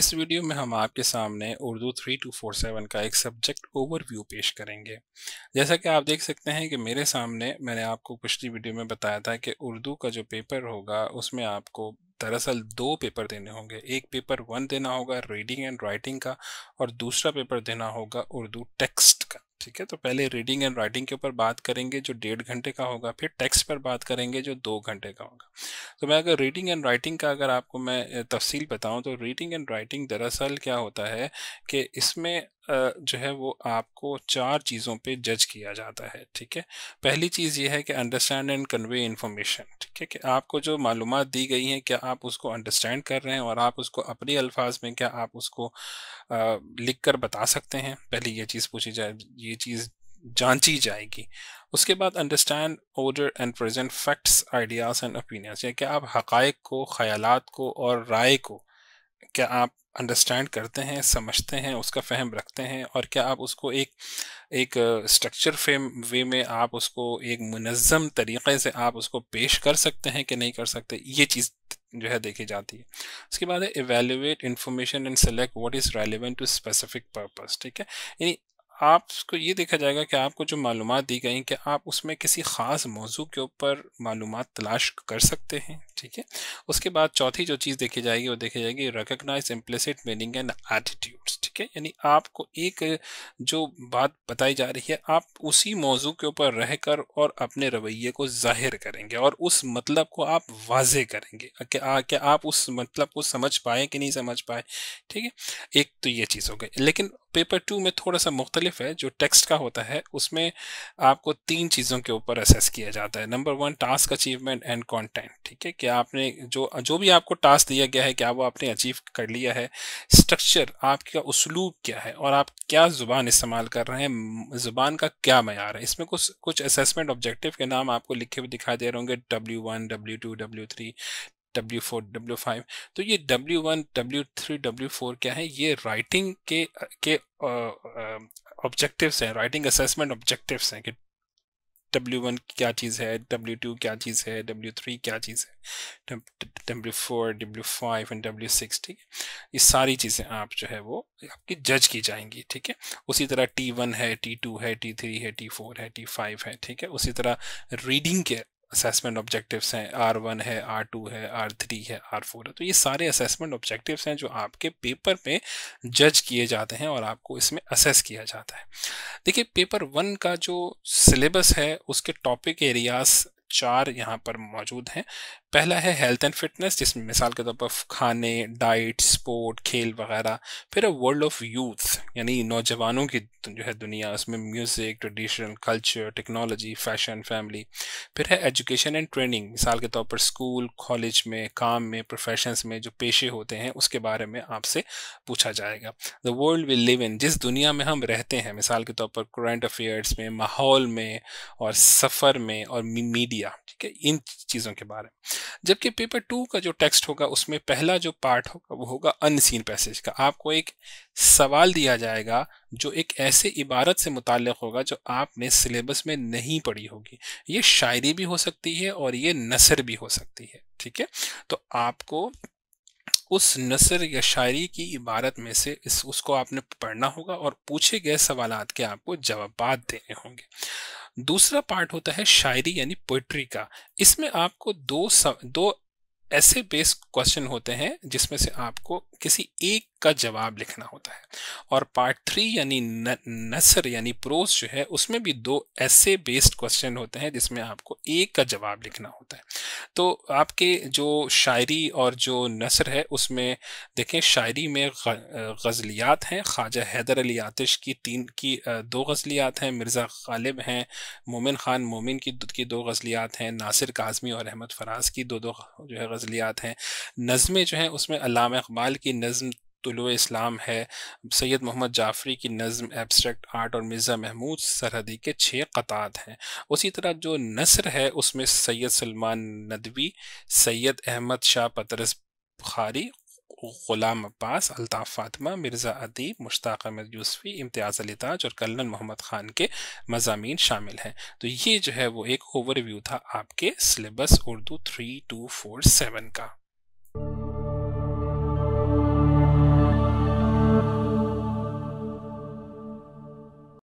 इस वीडियो में हम आपके सामने उर्दू 3247 का एक सब्जेक्ट ओवरव्यू पेश करेंगे जैसा कि आप देख सकते हैं कि मेरे सामने मैंने आपको पिछली वीडियो में बताया था कि उर्दू का जो पेपर होगा उसमें आपको दरअसल दो पेपर देने होंगे एक पेपर वन देना होगा रीडिंग एंड राइटिंग का और दूसरा पेपर देना होगा उर्दू टेक्स्ट का ठीक है तो पहले रीडिंग एंड राइटिंग के ऊपर बात करेंगे जो डेढ़ घंटे का होगा फिर टेक्स्ट पर बात करेंगे जो दो घंटे का होगा तो मैं अगर रीडिंग एंड राइटिंग का अगर आपको मैं तफसील बताऊं तो रीडिंग एंड राइटिंग दरअसल क्या होता है कि इसमें जो है वो आपको चार चीज़ों पे जज किया जाता है ठीक है पहली चीज़ ये है कि अंडरस्टैंड एंड कन्वे इन्फॉर्मेशन ठीक है कि आपको जो मालूम दी गई हैं क्या आप उसको अंडरस्टैंड कर रहे हैं और आप उसको अपने अल्फाज में क्या आप उसको लिख कर बता सकते हैं पहली ये चीज़ पूछी जाए ये चीज़ जांची जाएगी उसके बाद understand order and present facts ideas and opinions या कि आप हक़ को ख्याल को और राय को क्या आप अंडरस्टैंड करते हैं समझते हैं उसका फहम रखते हैं और क्या आप उसको एक एक स्ट्रक्चर फेम वे में आप उसको एक मुनज़म तरीक़े से आप उसको पेश कर सकते हैं कि नहीं कर सकते ये चीज़ जो है देखी जाती है उसके बाद है evaluate information and select what is relevant to specific purpose ठीक है यानी आपको ये देखा जाएगा कि आपको जो मालूम दी गई कि आप उसमें किसी ख़ास मौजू के ऊपर मालूम तलाश कर सकते हैं ठीक है उसके बाद चौथी जो चीज़ देखी जाएगी वो देखी जाएगी recognize implicit meaning and attitudes ठीक है यानी आपको एक जो बात बताई जा रही है आप उसी मौजू के ऊपर रहकर और अपने रवैये को जाहिर करेंगे और उस मतलब को आप वाजे करेंगे क्या आप उस मतलब को समझ पाए कि नहीं समझ पाए ठीक है एक तो ये चीज़ हो गई लेकिन पेपर टू में थोड़ा सा मुख्तलिफ है जो टेक्स्ट का होता है उसमें आपको तीन चीज़ों के ऊपर असेस किया जाता है number one task achievement and content ठीक है क्या आपने जो जो भी आपको टास्क दिया गया है क्या वो आपने अचीव कर लिया है स्ट्रक्चर आपका उसलूब क्या है और आप क्या ज़ुबान इस्तेमाल कर रहे हैं ज़ुबान का क्या मैार है इसमें कुछ कुछ असेसमेंट ऑब्जेक्टिव के नाम आपको लिखे हुए दिखाई दे रहे होंगे W one W two W three W four तो ये W1, W3, W4 क्या है ये राइटिंग के के ऑब्जेक्टिव्स हैं राइटिंग असेसमेंट ऑब्जेक्टिव्स हैं कि W1 वन क्या चीज़ है W2 टू क्या चीज़ है डब्ल्यू थ्री क्या चीज़ है W4, four five and W6 six ठीक है ये सारी चीज़ें आप जो है वो आपकी जज की जाएंगी ठीक है उसी तरह टी वन है टी टू है टी थ्री है टी फोर है टी फाइव है ठीक है उसी तरह रीडिंग के असेसमेंट ऑब्जेक्टिव्स हैं आर वन है आर टू है आर थ्री है आर फोर है तो ये सारे असेसमेंट ऑब्जेक्टिव्स हैं जो आपके पेपर में जज किए जाते हैं और आपको इसमें असेस किया जाता है देखिए पेपर वन का जो सिलेबस है उसके टॉपिक एरियाज चार यहाँ पर मौजूद हैं पहला है हेल्थ एंड फिटनेस जिसमें मिसाल के तौर पर खाने डाइट स्पोर्ट खेल वगैरह फिर वर्ल्ड ऑफ यूथ यानी नौजवानों की जो है दुनिया उसमें music traditional culture technology fashion family फिर है एजुकेशन एंड ट्रेनिंग मिसाल के तौर पर स्कूल कॉलेज में काम में प्रोफेशंस में जो पेशे होते हैं उसके बारे में आपसे पूछा जाएगा the world will live in जिस दुनिया में हम रहते हैं मिसाल के तौर पर करंट अफेयर्स में माहौल में और सफ़र में और मीडिया ठीक है इन चीज़ों के बारे में जबकि पेपर टू का जो टेक्स्ट होगा उसमें पहला जो पार्ट होगा वो होगा अनसीन पैसेज का आपको एक सवाल दिया जाएगा जो एक ऐसे इबारत से मुतल होगा जो आपने सिलेबस में नहीं पढ़ी होगी ये शायरी भी हो सकती है और ये नसर भी हो सकती है ठीक है तो आपको उस नसर या शायरी की इबारत में से इस उसको आपने पढ़ना होगा और पूछे गए सवाल के आपको जवाब देने होंगे दूसरा पार्ट होता है शायरी यानी पोइट्री का इसमें आपको दो सम, दो ऐसे बेस्ड क्वेश्चन होते हैं जिसमें से आपको किसी एक का जवाब लिखना होता है और पार्ट थ्री यानी नसर यानी प्रोस जो है उसमें भी दो ऐसे बेस्ड क्वेश्चन होते हैं जिसमें आपको एक का जवाब लिखना होता है तो आपके जो शायरी और जो नसर है उसमें देखें शायरी में गज़लियात हैं ख्वाजा हैदर अली आतिश की तीन की दो गज़लियात हैं मिर्ज़ा गालिब हैं मोमिन ख़ान मोमिन की की दो गज़लियात हैं नासिर काजमी और अहमद फराज की दो दो जो है गज़लियात हैं नज़में जो हैं उसमें अलामा इकबाल की नज़म तुलु इस्लाम है सैयद मोहम्मद जाफरी की नज़म एब्स्ट्रैक्ट आर्ट और मिर्ज़ा महमूद सरहदी के छः कतात हैं उसी तरह जो नसर है उसमें सैयद सलमान नदवी सैयद अहमद शाह पतरस बुखारी गुलाम अब्बास अल्ताफ़ फातिमा मिर्ज़ा अदीब मुश्ताक अहमद यूसफ़ी इम्तियाज़ अली ताज और कर्नल मोहम्मद ख़ान के मजामी शामिल हैं तो ये जो है वो एक ओवरव्यू था आपके syllabus Urdu three two four seven का